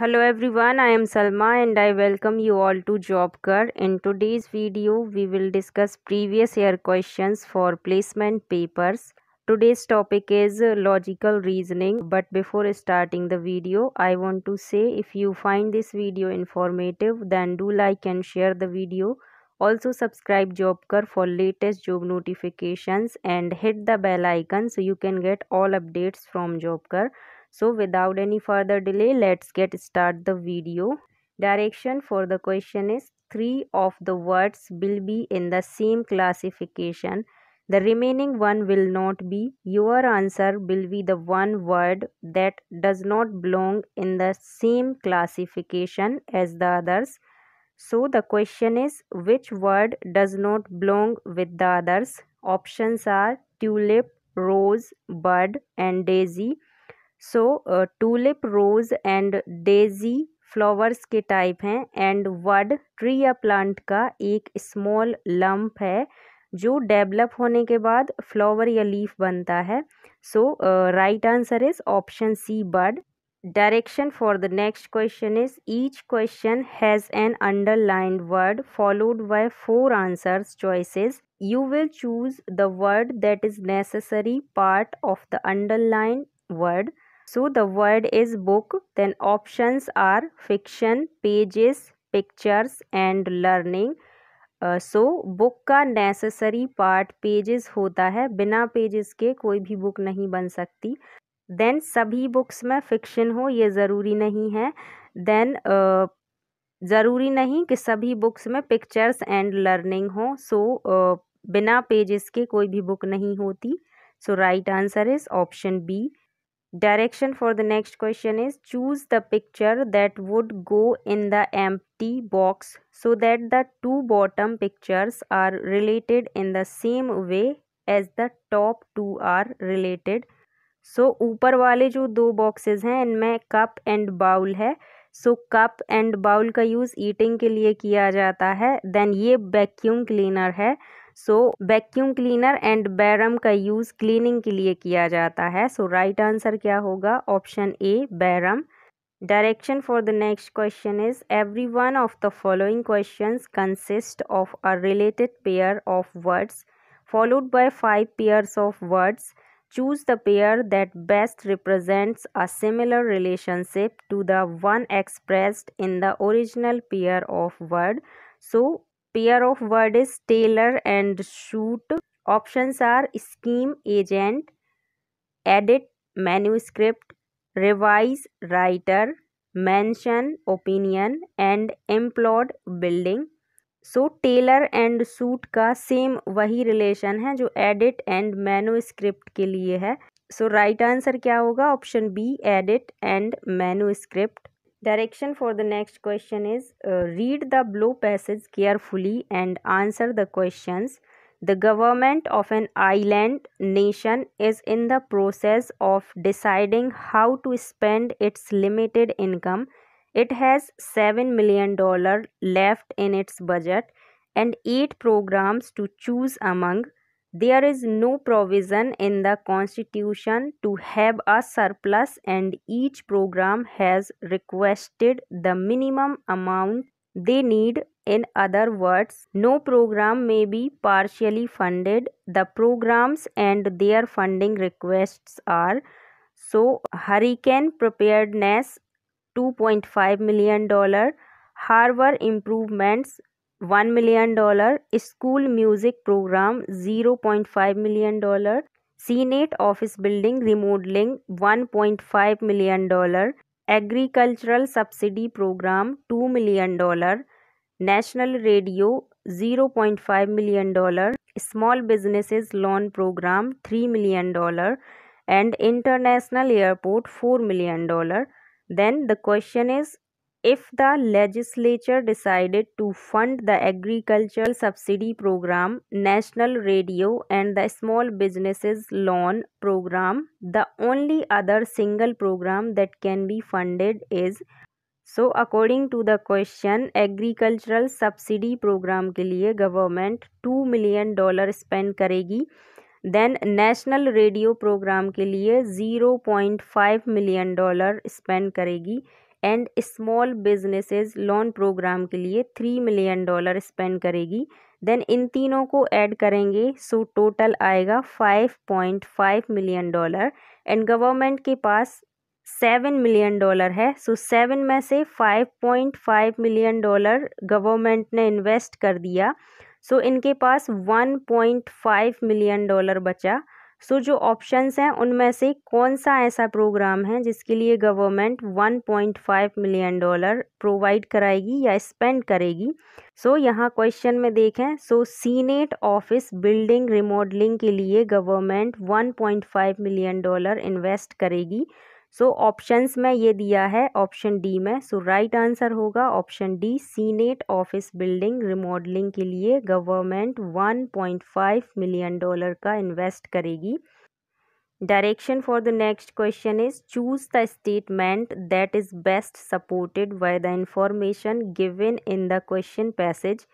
hello everyone i am salma and i welcome you all to jobcar in today's video we will discuss previous year questions for placement papers today's topic is logical reasoning but before starting the video i want to say if you find this video informative then do like and share the video also subscribe JobCar for latest job notifications and hit the bell icon so you can get all updates from JobCar. So without any further delay, let's get start the video. Direction for the question is three of the words will be in the same classification. The remaining one will not be. Your answer will be the one word that does not belong in the same classification as the others. So the question is which word does not belong with the others? Options are tulip, rose, bud and daisy. So uh, tulip, rose and daisy flowers के type हैं and word tree या plant का एक small lump है जो develop होने के बाद फ्लावर या लीफ बनता है so right answer is option C bird Direction for the next question is each question has an underlined word followed by four answers choices. You will choose the word that is necessary part of the underlined word. So the word is book. Then options are fiction, pages, pictures and learning. So book का necessary part pages होता है बिना pages के कोई भी book नहीं बन सकती देन सभी बुक्स में फिक्शन हो ये ज़रूरी नहीं है देन ज़रूरी नहीं कि सभी बुक्स में पिक्चर्स एंड लर्निंग हो सो so, बिना पेजेस के कोई भी बुक नहीं होती so right answer is option B direction for the next question is choose the picture that would go in the empty box so that the two bottom pictures are related in the same way as the top two are related so so, ऊपर वाले जो दो boxes हैं इनमें cup and bowl है so cup and bowl का use eating के लिए किया जाता है देन ये वैक्यूम क्लीनर है so vacuum cleaner and broom का यूज़ क्लीनिंग के लिए किया जाता है सो राइट आंसर क्या होगा option A broom direction for the next question is every one of the following question consist of a related pair of words followed by five pairs of words Choose the pair that best represents a similar relationship to the one expressed in the original pair of word. So, pair of word is tailor and shoot. Options are scheme, agent, edit, manuscript, revise, writer, mention, opinion, and implode, building. So tailor and suit का same वही relation है जो edit and manuscript के लिए है so right answer क्या होगा option B edit and manuscript direction for the next question is read the below passage carefully and answer the question the government of an island nation is in the process of deciding how to spend its limited income It has $7 million left in its budget and 8 programs to choose among. There is no provision in the constitution to have a surplus, and each program has requested the minimum amount they need. In other words, no program may be partially funded. The programs and their funding requests are so hurricane preparedness $2.5 million, harbor improvements $1 million, school music program $0.5 million, Senate office building remodeling $1.5 million, agricultural subsidy program $2 million, national radio $0.5 million, small businesses loan program $3 million, and international airport $4 million. Then the question is if the legislature decided to fund the agricultural subsidy program, national radio, and the small businesses loan program, the only other single program that can be funded is so according to the question agricultural subsidy program के लिए government two million dollars spend करेगी then national radio program के लिए zero point five million dollar spend करेगी and small businesses loan program के लिए three million dollar spend करेगी then इन तीनों को ऐड करेंगे सो टोटल आएगा five point five million dollar and government के पास सेवन मिलियन डॉलर है सो सेवन में से five point five million dollar government ने इन्वेस्ट कर दिया सो so, इनके पास 1.5 मिलियन डॉलर बचा सो so, जो ऑप्शंस हैं उनमें से कौन सा ऐसा प्रोग्राम है जिसके लिए गवर्नमेंट 1.5 मिलियन डॉलर प्रोवाइड कराएगी या स्पेंड करेगी सो so, यहाँ क्वेश्चन में देखें so senate office building remodelling के लिए गवर्नमेंट 1.5 मिलियन डॉलर इन्वेस्ट करेगी सो so, ऑप्शंस में ये दिया है ऑप्शन डी में सो राइट आंसर होगा option D senate office building remodelling के लिए गवर्नमेंट 1.5 मिलियन डॉलर का इन्वेस्ट करेगी direction for the next question is choose the statement that is best supported by the information given in the question passage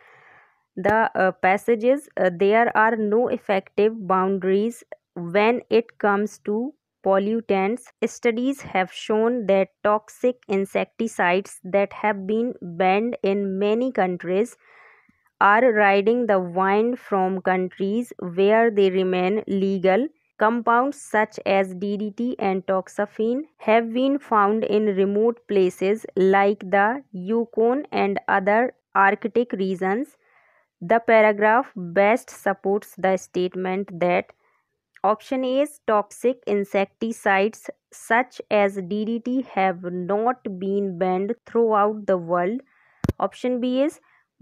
the passage there are no effective boundaries when it comes to pollutants, studies have shown that toxic insecticides that have been banned in many countries are riding the wind from countries where they remain legal. Compounds such as DDT and toxaphene have been found in remote places like the Yukon and other Arctic regions. The paragraph best supports the statement that Option A is toxic insecticides such as DDT have not been banned throughout the world. Option B is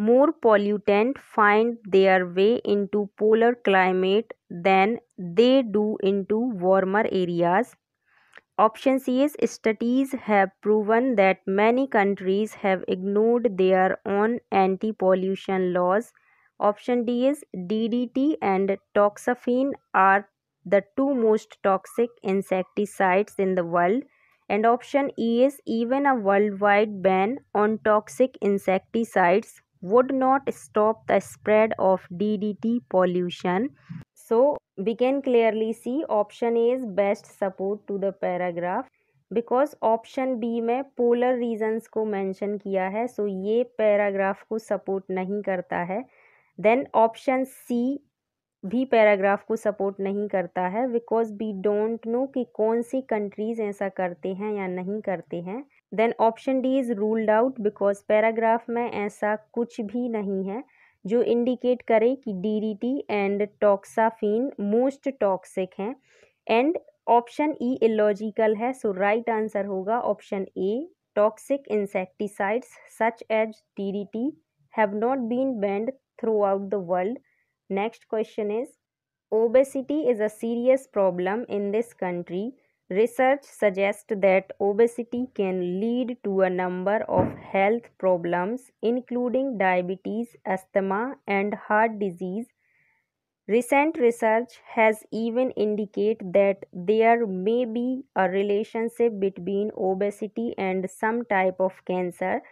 more pollutant find their way into polar climate than they do into warmer areas. Option C is studies have proven that many countries have ignored their own anti-pollution laws. Option D is DDT and toxaphene are the two most toxic insecticides in the world and option E is even a worldwide ban on toxic insecticides would not stop the spread of DDT pollution. So we can clearly see option A is best support to the paragraph because option B में polar reasons को mention किया है so ये paragraph को support नहीं करता है then option C भी पैराग्राफ को सपोर्ट नहीं करता है बिकॉज वी डोंट नो कि कौन सी कंट्रीज़ ऐसा करते हैं या नहीं करते हैं then option D is ruled out because paragraph में ऐसा कुछ भी नहीं है जो इंडिकेट करे कि T and toxaphene most toxic हैं एंड ऑप्शन ई इलॉजिकल है सो राइट आंसर होगा option A toxic insecticides such as D have not been banned throughout the world Next question is Obesity is a serious problem in this country. Research suggests that obesity can lead to a number of health problems, including diabetes, asthma, and heart disease. Recent research has even indicated that there may be a relationship between obesity and some type of cancer.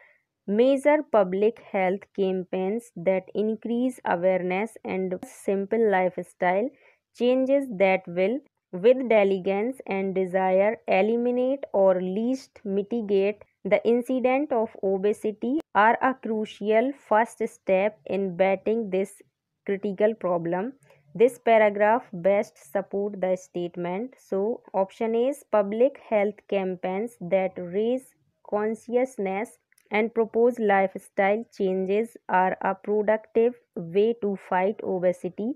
Major public health campaigns that increase awareness and simple lifestyle changes that will, with diligence and desire, eliminate or least mitigate the incident of obesity are a crucial first step in batting this critical problem. This paragraph best support the statement. So option is public health campaigns that raise consciousness and propose lifestyle changes are a productive way to fight obesity.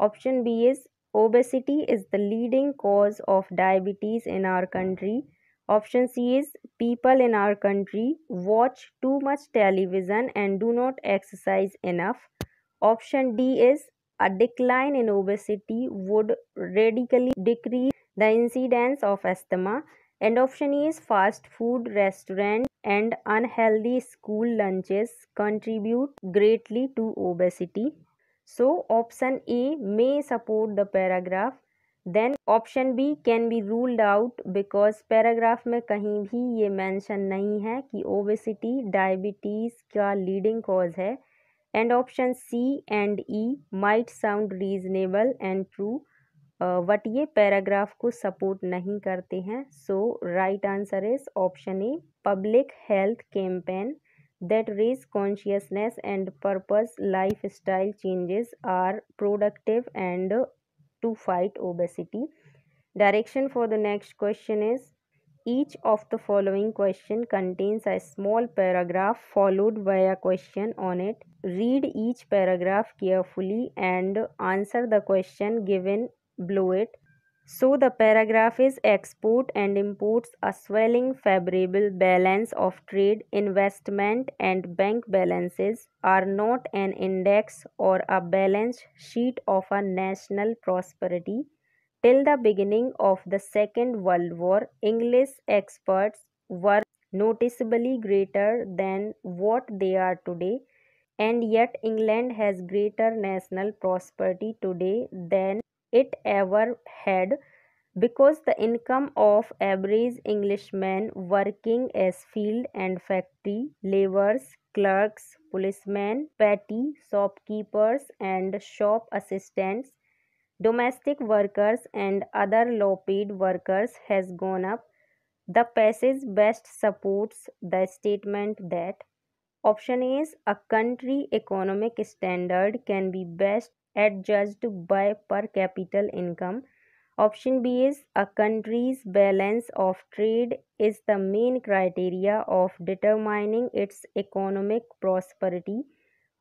Option B is obesity is the leading cause of diabetes in our country. Option C is people in our country watch too much television and do not exercise enough. Option D is a decline in obesity would radically decrease the incidence of asthma. And option E is fast food restaurant and unhealthy school lunches contribute greatly to obesity so option A may support the paragraph then option B can be ruled out because paragraph में कहीं भी ये mention नहीं है कि obesity diabetes का leading cause है and option C and E might sound reasonable and true but ये पैराग्राफ को सपोर्ट नहीं करते हैं so right answer is option A public health campaign that raise consciousness and and lifestyle changes are productive and to fight obesity direction for the next question is each of the following question contains a small paragraph followed by a question on it read each paragraph carefully and answer the question given blew it. So the paragraph is export and imports a swelling favorable balance of trade investment and bank balances are not an index or a balance sheet of a national prosperity. Till the beginning of the Second World War, English experts were noticeably greater than what they are today and yet England has greater national prosperity today than it ever had because the income of average Englishman working as field and factory laborers, clerks, policemen, petty shopkeepers and shop assistants, domestic workers and other low-paid workers has gone up. The passage best supports the statement that option is a country economic standard can be best Adjusted by per capita income. Option B is a country's balance of trade is the main criteria of determining its economic prosperity.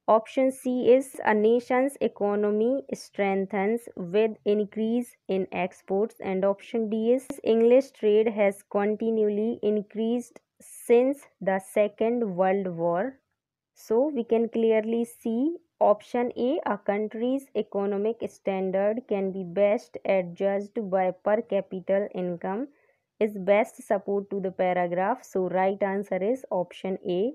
Option C is a nation's economy strengthens with increase in exports and option D is English trade has continually increased since the Second World War. So we can clearly see Option A A country's economic standard can be best adjusted by per capita income is best support to the paragraph. So, right answer is option A.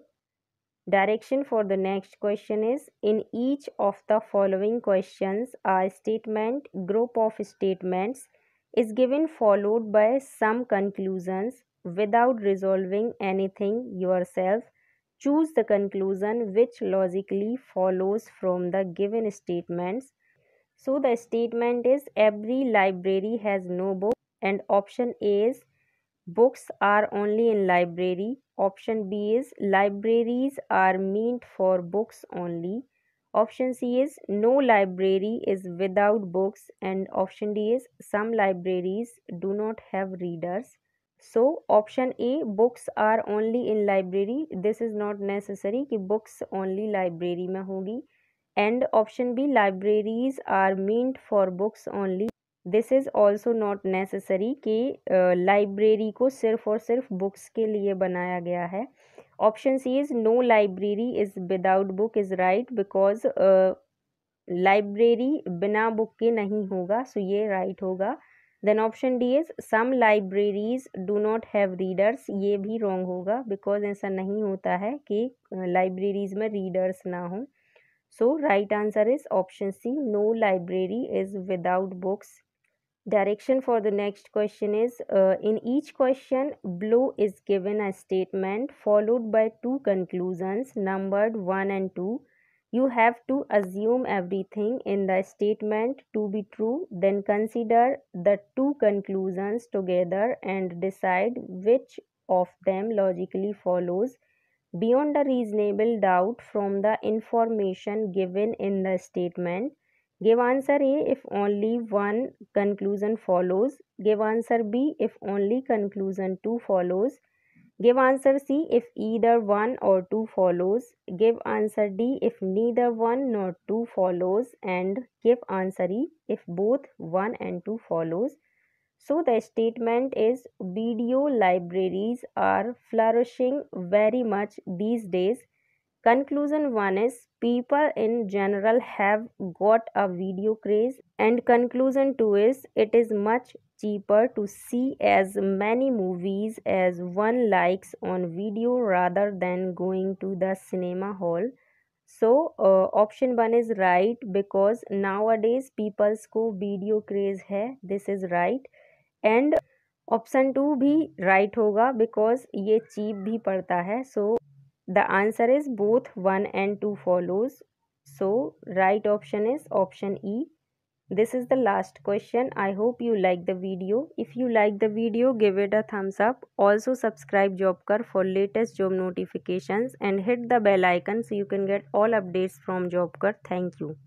Direction for the next question is In each of the following questions, a statement, group of statements is given followed by some conclusions without resolving anything yourself Choose the conclusion which logically follows from the given statements. So the statement is every library has no book and option A is books are only in library. Option B is libraries are meant for books only. Option C is no library is without books and option D is some libraries do not have readers. So option A books are only in library this is not necessary कि books only library में होगी and option B libraries are meant for books only this is also not necessary कि library को सिर्फ और सिर्फ books के लिए बनाया गया है option C is no library is without book is right because library बिना बुक के नहीं होगा सो so ये राइट right होगा then option D is some libraries do not have readers ये भी रॉन्ग होगा बिकॉज ऐसा नहीं होता है कि लाइब्रेरीज में रीडर्स ना हों so right answer is option C no library is without books direction for the next question is in each question below is given a statement followed by two conclusions number one and two You have to assume everything in the statement to be true, then consider the two conclusions together and decide which of them logically follows beyond a reasonable doubt from the information given in the statement. Give answer A if only one conclusion follows. Give answer B if only conclusion 2 follows. Give answer C if either one or two follows. Give answer D if neither one nor two follows. And give answer E if both one and two follows. So the statement is video libraries are flourishing very much these days Conclusion 1 is people in general have got a video craze and conclusion 2 is it is much cheaper to see as many movies as one likes on video rather than going to the cinema hall. So uh, option 1 is right because nowadays people's को video craze है this is right and option two भी right right होगा बिकॉज ये चीप भी पड़ता है सो so, The answer is both 1 and 2 follows. So, right option is option E. This is the last question. I hope you like the video. If you like the video, give it a thumbs up. Also subscribe JobCar for latest job notifications and hit the bell icon so you can get all updates from JobCar. Thank you.